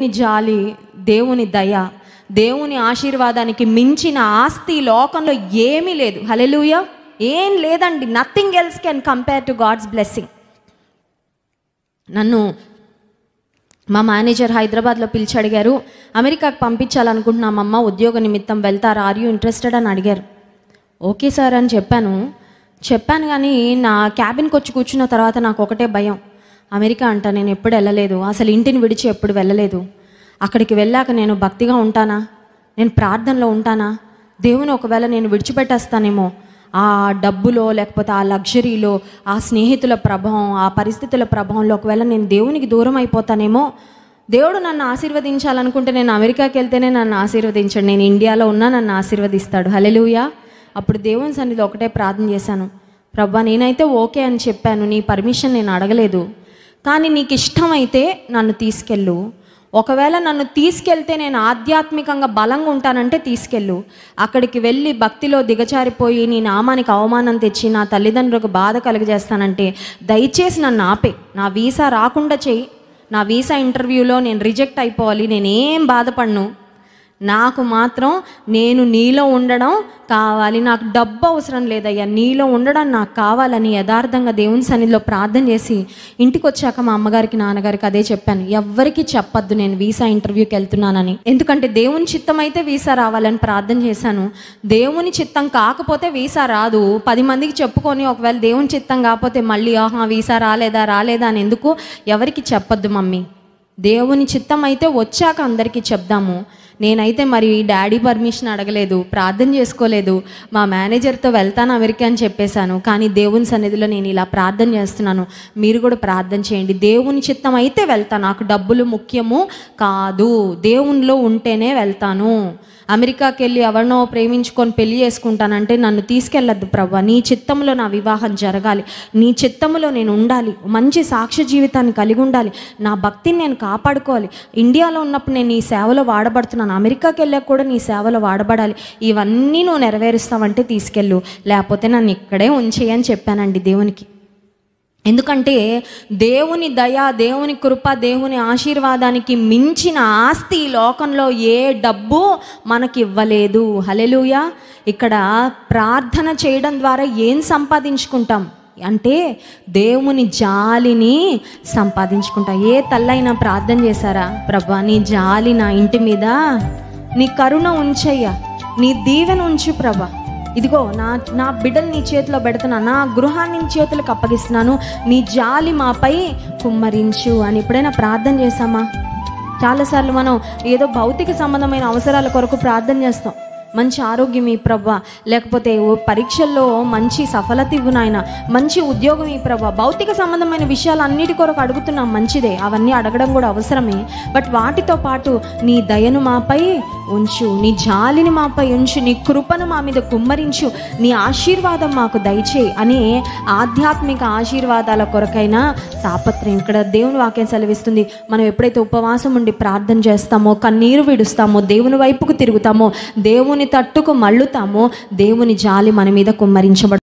దేవుని జాలి దేవుని దయ దేవుని ఆశీర్వాదానికి మించిన ఆస్తి లోకంలో ఏమీ లేదు హలెలుయ ఏం లేదండి nothing else can compare to God's blessing నన్ను మా మేనేజర్ హైదరాబాద్లో పిలిచి అడిగారు అమెరికాకు అమ్మ ఉద్యోగ నిమిత్తం వెళ్తారు ఆర్ యూ ఇంట్రెస్టెడ్ అని అడిగారు ఓకే సార్ అని చెప్పాను చెప్పాను కానీ నా క్యాబిన్కి వచ్చి కూర్చున్న తర్వాత నాకు ఒకటే భయం అమెరికా అంట నేను ఎప్పుడు వెళ్ళలేదు అసలు ఇంటిని విడిచి ఎప్పుడు వెళ్ళలేదు అక్కడికి వెళ్ళాక నేను భక్తిగా ఉంటానా నేను ప్రార్థనలో ఉంటానా దేవుని ఒకవేళ నేను విడిచిపెట్టేస్తానేమో ఆ డబ్బులో లేకపోతే ఆ లగ్జరీలో ఆ స్నేహితుల ప్రభావం ఆ పరిస్థితుల ప్రభావంలో ఒకవేళ నేను దేవునికి దూరం అయిపోతానేమో దేవుడు నన్ను ఆశీర్వదించాలనుకుంటే నేను అమెరికాకి వెళ్తేనే నన్ను ఆశీర్వదించాడు నేను ఇండియాలో ఉన్నా నన్ను ఆశీర్వదిస్తాడు హలెలుయా అప్పుడు దేవుని సన్నిధి ఒకటే ప్రార్థన చేశాను ప్రభా నేనైతే ఓకే అని చెప్పాను నీ పర్మిషన్ నేను అడగలేదు కానీ నీకు ఇష్టమైతే నన్ను తీసుకెళ్ళు ఒకవేళ నన్ను తీసుకెళ్తే నేను ఆధ్యాత్మికంగా బలంగా ఉంటానంటే తీసుకెళ్ళు అక్కడికి వెళ్ళి భక్తిలో దిగచారిపోయి నీ నామానికి అవమానం తెచ్చి నా తల్లిదండ్రులకు బాధ కలుగజేస్తానంటే దయచేసి నన్ను ఆపే నా వీసా రాకుండా చేయి నా వీసా ఇంటర్వ్యూలో నేను రిజెక్ట్ అయిపోవాలి నేనేం బాధపడను నాకు మాత్రం నేను నీలో ఉండడం కావాలి నాకు డబ్బు అవసరం లేదయ్యా నీలో ఉండడం నాకు కావాలని యథార్థంగా దేవుని సన్నిధిలో ప్రార్థన చేసి ఇంటికి వచ్చాక మా అమ్మగారికి నాన్నగారికి అదే చెప్పాను ఎవ్వరికి చెప్పొద్దు నేను వీసా ఇంటర్వ్యూకి వెళ్తున్నానని ఎందుకంటే దేవుని చిత్తం అయితే వీసా రావాలని ప్రార్థన చేశాను దేవుని చిత్తం కాకపోతే వీసా రాదు పది మందికి చెప్పుకొని ఒకవేళ దేవుని చిత్తం కాకపోతే మళ్ళీ ఆహా వీసా రాలేదా రాలేదా అని ఎందుకు ఎవరికి చెప్పద్దు మమ్మీ దేవుని చిత్తం అయితే వచ్చాక అందరికీ చెప్దాము నేనైతే మరి డాడీ పర్మిషన్ అడగలేదు ప్రార్థన చేసుకోలేదు మా మేనేజర్తో వెళ్తాను అమెరికా అని చెప్పేశాను కానీ దేవుని సన్నిధిలో నేను ఇలా ప్రార్థన చేస్తున్నాను మీరు కూడా ప్రార్థన చేయండి దేవుని చిత్తం అయితే వెళ్తాను నాకు డబ్బులు ముఖ్యము కాదు దేవునిలో ఉంటేనే వెళ్తాను అమెరికాకి వెళ్ళి ఎవరినో ప్రేమించుకొని పెళ్లి చేసుకుంటానంటే నన్ను తీసుకెళ్ళద్దు ప్రభా నీ చిత్తంలో నా వివాహం జరగాలి నీ చిత్తంలో నేను ఉండాలి మంచి సాక్ష్య జీవితాన్ని కలిగి ఉండాలి నా భక్తిని నేను కాపాడుకోవాలి ఇండియాలో ఉన్నప్పుడు నేను ఈ సేవలో వాడబడుతున్నాను నేను అమెరికాకి వెళ్ళాక కూడా నీ సేవలో వాడబడాలి ఇవన్నీ నువ్వు నెరవేరుస్తావంటే తీసుకెళ్ళు లేకపోతే నన్ను ఇక్కడే ఉంచేయని చెప్పానండి దేవునికి ఎందుకంటే దేవుని దయ దేవుని కృప దేవుని ఆశీర్వాదానికి మించిన ఆస్తి లోకంలో ఏ డబ్బు మనకి ఇవ్వలేదు హలెలుయా ఇక్కడ ప్రార్థన చేయడం ద్వారా ఏం సంపాదించుకుంటాం అంటే దేవుని జాలిని సంపాదించుకుంటా ఏ తల్లైనా ప్రార్థన చేశారా ప్రభా నీ జాలి నా ఇంటి మీద నీ కరుణ ఉంచయ్యా నీ దీవెన ఉంచు ప్రభ ఇదిగో నా నా బిడ్డలు నీ చేతిలో పెడుతున్నా నా గృహాన్ని నీ చేతులకు అప్పగిస్తున్నాను నీ జాలి మాపై కుమ్మరించు అని ఎప్పుడైనా ప్రార్థన చేశామా చాలాసార్లు మనం ఏదో భౌతిక సంబంధమైన అవసరాల కొరకు ప్రార్థన చేస్తాం మంచి ఆరోగ్యం ఈ ప్రభ లేకపోతే పరీక్షల్లో మంచి సఫలత ఇవ్వు నాయన మంచి ఉద్యోగం ఈ ప్రభ భౌతిక సంబంధమైన విషయాలు అన్నిటి కొరకు అడుగుతున్నాం మంచిదే అవన్నీ అడగడం కూడా అవసరమే బట్ వాటితో పాటు నీ దయను మాపై ఉంచు నీ జాలిని మాపై ఉంచు నీ కృపను మా మీద కుమ్మరించు నీ ఆశీర్వాదం మాకు దయచేయి అనే ఆధ్యాత్మిక ఆశీర్వాదాల కొరకైనా తాపత్రయం ఇక్కడ దేవుని వాక్యం సెలవిస్తుంది మనం ఎప్పుడైతే ఉపవాసం ఉండి ప్రార్థన చేస్తామో కన్నీరు విడుస్తామో దేవుని వైపుకు తిరుగుతామో దేవుని తట్టుకు మళ్ళుతామో దేవుని జాలి మన మీద కుమ్మరించబడు